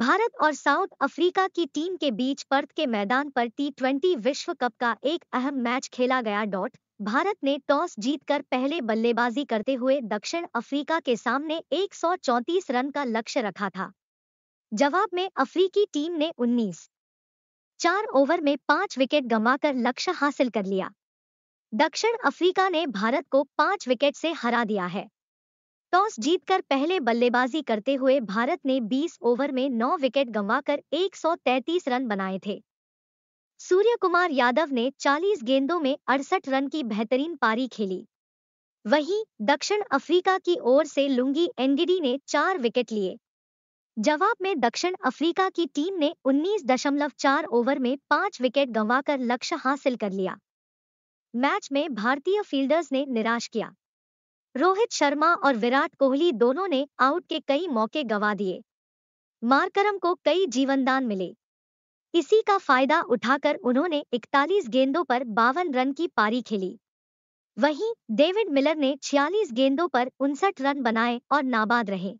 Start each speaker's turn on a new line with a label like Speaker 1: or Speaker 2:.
Speaker 1: भारत और south Africa की team के बीच पर्थ के मैदान पर टी ट्वेंटी विश्व कप का एक अहम मैच खेला गया डॉट भारत ने टॉस जीतकर पहले बल्लेबाजी करते हुए दक्षिण अफ्रीका के सामने एक रन का लक्ष्य रखा था जवाब में अफ्रीकी टीम ने 19 चार ओवर में पांच विकेट गंवाकर लक्ष्य हासिल कर लिया दक्षिण अफ्रीका ने भारत को पांच विकेट से हरा दिया है टॉस जीतकर पहले बल्लेबाजी करते हुए भारत ने 20 ओवर में 9 विकेट गंवाकर 133 रन बनाए थे सूर्य कुमार यादव ने 40 गेंदों में अड़सठ रन की बेहतरीन पारी खेली वहीं दक्षिण अफ्रीका की ओर से लुंगी एनडीडी ने चार विकेट लिए जवाब में दक्षिण अफ्रीका की टीम ने 19.4 ओवर में पांच विकेट गंवाकर लक्ष्य हासिल कर लिया मैच में भारतीय फील्डर्स ने निराश किया रोहित शर्मा और विराट कोहली दोनों ने आउट के कई मौके गंवा दिए मारकरम को कई जीवनदान मिले इसी का फायदा उठाकर उन्होंने 41 गेंदों पर बावन रन की पारी खेली वहीं डेविड मिलर ने 46 गेंदों पर उनसठ रन बनाए और नाबाद रहे